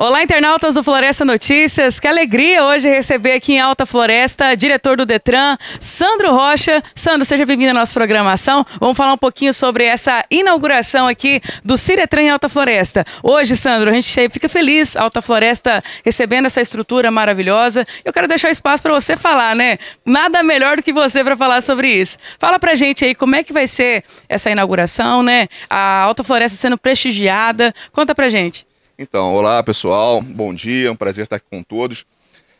Olá, internautas do Floresta Notícias. Que alegria hoje receber aqui em Alta Floresta diretor do Detran, Sandro Rocha. Sandro, seja bem-vindo à nossa programação. Vamos falar um pouquinho sobre essa inauguração aqui do Ciretran em Alta Floresta. Hoje, Sandro, a gente fica feliz, Alta Floresta recebendo essa estrutura maravilhosa. Eu quero deixar espaço para você falar, né? Nada melhor do que você para falar sobre isso. Fala pra gente aí como é que vai ser essa inauguração, né? A Alta Floresta sendo prestigiada. Conta pra gente. Então, olá pessoal, bom dia, um prazer estar aqui com todos.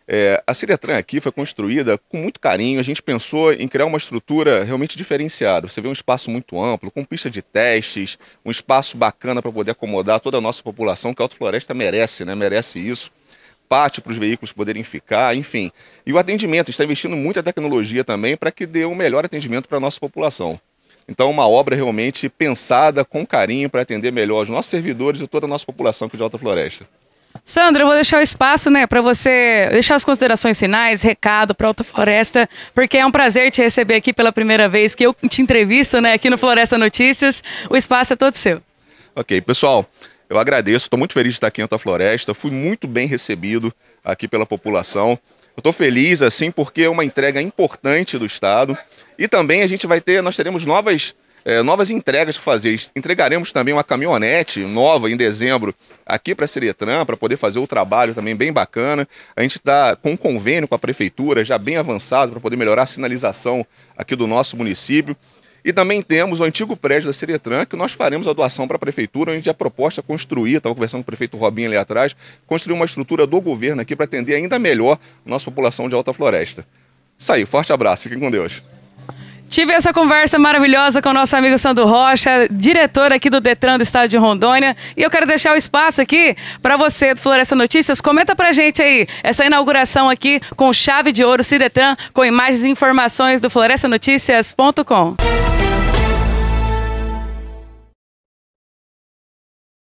É, a Ciretran aqui foi construída com muito carinho, a gente pensou em criar uma estrutura realmente diferenciada. Você vê um espaço muito amplo, com pista de testes, um espaço bacana para poder acomodar toda a nossa população, que a Alto Floresta merece, né? Merece isso. Pátio para os veículos poderem ficar, enfim. E o atendimento, está investindo muita tecnologia também para que dê um melhor atendimento para a nossa população. Então, uma obra realmente pensada com carinho para atender melhor os nossos servidores e toda a nossa população aqui de Alta Floresta. Sandra, eu vou deixar o espaço né, para você deixar as considerações finais, recado para Alta Floresta, porque é um prazer te receber aqui pela primeira vez que eu te entrevisto né, aqui no Floresta Notícias. O espaço é todo seu. Ok, pessoal. Eu agradeço, estou muito feliz de estar aqui em Alta Floresta, fui muito bem recebido aqui pela população. Estou feliz, assim, porque é uma entrega importante do Estado. E também a gente vai ter, nós teremos novas, é, novas entregas para fazer. Entregaremos também uma caminhonete nova em dezembro aqui para a Seretran, para poder fazer o trabalho também bem bacana. A gente está com um convênio com a prefeitura já bem avançado para poder melhorar a sinalização aqui do nosso município. E também temos o antigo prédio da Seretran, que nós faremos a doação para a prefeitura, onde a proposta é construir, estava conversando com o prefeito Robinho ali atrás, construir uma estrutura do governo aqui para atender ainda melhor a nossa população de alta floresta. Isso aí, forte abraço, fiquem com Deus. Tive essa conversa maravilhosa com o nosso amigo Sandro Rocha, diretor aqui do Detran do Estado de Rondônia. E eu quero deixar o espaço aqui para você do Floresta Notícias. Comenta para gente aí essa inauguração aqui com chave de ouro Cidetran, com imagens e informações do florestanoticias.com.